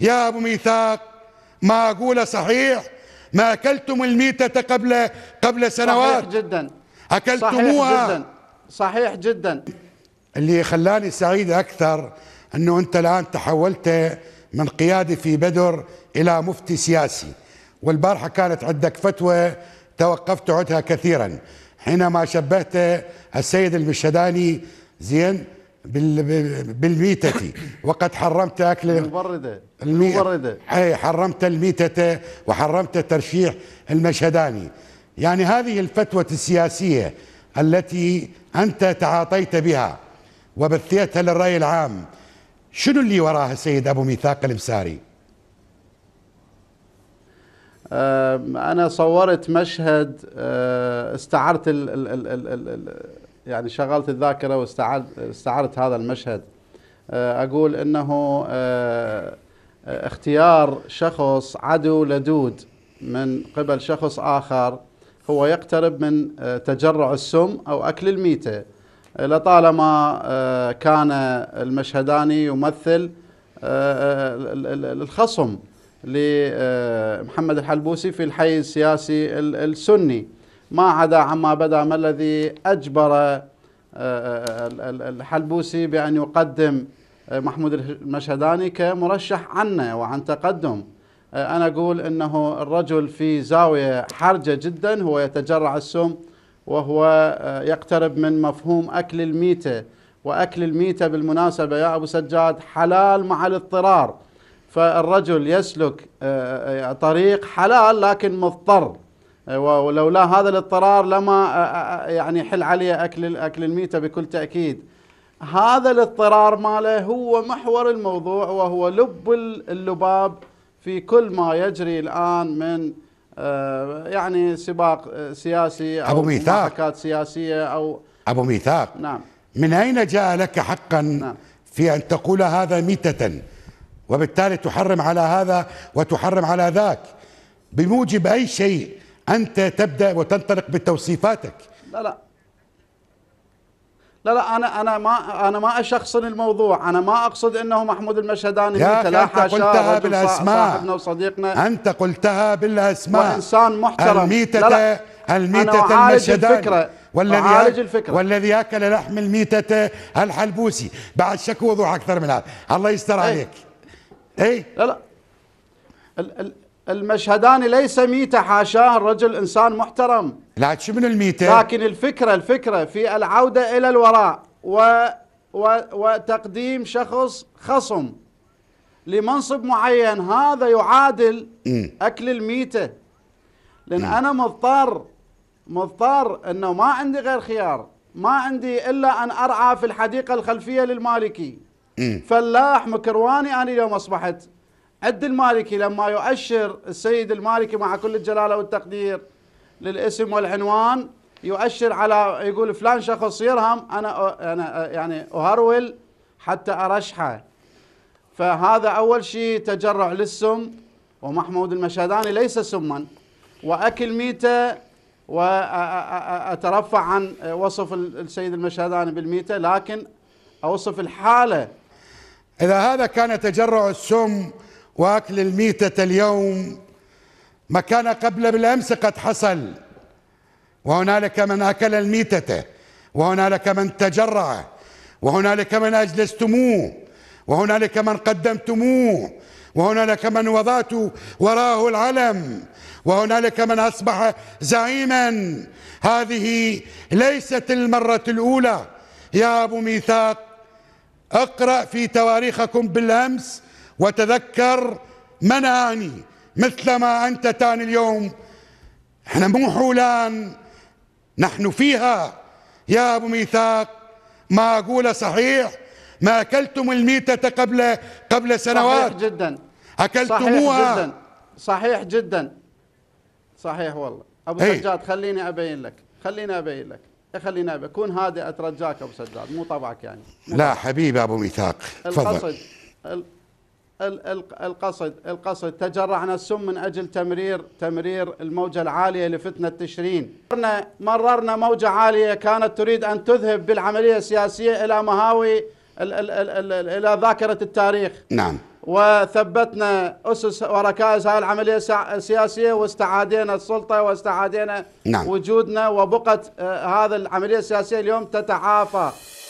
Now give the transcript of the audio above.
يا أبو ميثاق ما اقوله صحيح ما أكلتم الميتة قبل قبل سنوات صحيح جدا أكلتموها صحيح جدا صحيح جدا اللي خلاني سعيد أكثر أنه أنت الآن تحولت من قيادي في بدر إلى مفتي سياسي والبارحة كانت عندك فتوى توقفت عدها كثيرا حينما شبهت السيد المشهداني زين بالميتة وقد حرمت أكل المبردة المبردة أي حرمت الميتة وحرمت ترشيح المشهداني يعني هذه الفتوى السياسية التي أنت تعاطيت بها وبثيتها للرأي العام شنو اللي وراها السيد أبو ميثاق المساري أنا صورت مشهد أه، استعرت يعني شغلت الذاكرة واستعرت هذا المشهد آه، أقول أنه آه، اختيار شخص عدو لدود من قبل شخص آخر هو يقترب من آه، تجرع السم أو أكل الميتة لطالما كان المشهدان يمثل الخصم لمحمد الحلبوسي في الحي السياسي السني ما عدا عما بدا ما الذي أجبر آه، آه، الحلبوسي بأن يقدم آه، محمود المشهداني كمرشح عنا وعن تقدم أنا أقول أنه الرجل في زاوية حرجة جدا هو يتجرع السم وهو يقترب من مفهوم أكل الميتة وأكل الميتة بالمناسبة يا أبو سجاد حلال مع الاضطرار فالرجل يسلك طريق حلال لكن مضطر ولولا هذا الاضطرار لما يعني حل علي اكل اكل الميته بكل تاكيد هذا الاضطرار ماله هو محور الموضوع وهو لب اللباب في كل ما يجري الان من يعني سباق سياسي او أبو ميثاق سياسيه او ابو ميثاق نعم من اين جاء لك حقا نعم في ان تقول هذا ميته وبالتالي تحرم على هذا وتحرم على ذاك بموجب اي شيء أنت تبدأ وتنطلق بتوصيفاتك لا لا لا لا انا انا ما انا ما اشخصن الموضوع، انا ما اقصد انه محمود المشهداني لا انت قلتها بالاسماء صاحبنا وصديقنا انت قلتها بالاسماء وانسان محترم الميتة لا لا. الميتة المشهداني الفكرة. والذي أعالج الفكرة والذي اكل لحم الميتة الحلبوسي، بعد شكوى وضوح اكثر من هذا، الله يستر إيه. عليك. اي لا لا المشهدان ليس ميتة حاشاه الرجل إنسان محترم لا شو من الميتة لكن الفكرة الفكرة في العودة إلى الوراء و... و... وتقديم شخص خصم لمنصب معين هذا يعادل م. أكل الميتة لأن م. أنا مضطر مضطر أنه ما عندي غير خيار ما عندي إلا أن أرعى في الحديقة الخلفية للمالكي م. فلاح مكرواني أنا اليوم أصبحت عد المالكي لما يؤشر السيد المالكي مع كل الجلالة والتقدير للاسم والعنوان يؤشر على يقول فلان شخص يرهم أنا, أنا يعني أهرول حتى أرشحه فهذا أول شيء تجرع للسم ومحمود المشهداني ليس سما وأكل ميتة وأترفع عن وصف السيد المشهداني بالميتة لكن أوصف الحالة إذا هذا كان تجرع السم وأكل الميتة اليوم ما كان قبل بالأمس قد حصل وهنالك من أكل الميتة وهنالك من تجرع وهنالك من أجلستموه وهنالك من قدمتموه وهنالك من وضعت وراه العلم وهنالك من أصبح زعيما هذه ليست المرة الأولى يا أبو ميثاق اقرأ في تواريخكم بالأمس وتذكر من أني مثلما أنت تاني اليوم احنا مو حولان نحن فيها يا أبو ميثاق ما اقوله صحيح ما أكلتم الميتة قبل قبل سنوات صحيح جدا أكلتموها صحيح جدا صحيح جدا صحيح والله أبو هي. إيه. سجاد خليني أبين لك خليني أبين لك إيه، خلينا بكون هادئ اترجاك ابو سجاد مو طبعك يعني لا حبيبي ابو ميثاق تفضل القصد القصد القصد تجرعنا السم من اجل تمرير تمرير الموجه العاليه لفتنه تشرين مررنا موجه عاليه كانت تريد ان تذهب بالعمليه السياسيه الى مهاوي الـ الـ الـ الـ الى ذاكره التاريخ نعم وثبتنا اسس وركائز هذه العمليه السياسيه واستعادينا السلطه واستعادينا نعم. وجودنا وبقت آه، هذا العمليه السياسيه اليوم تتعافى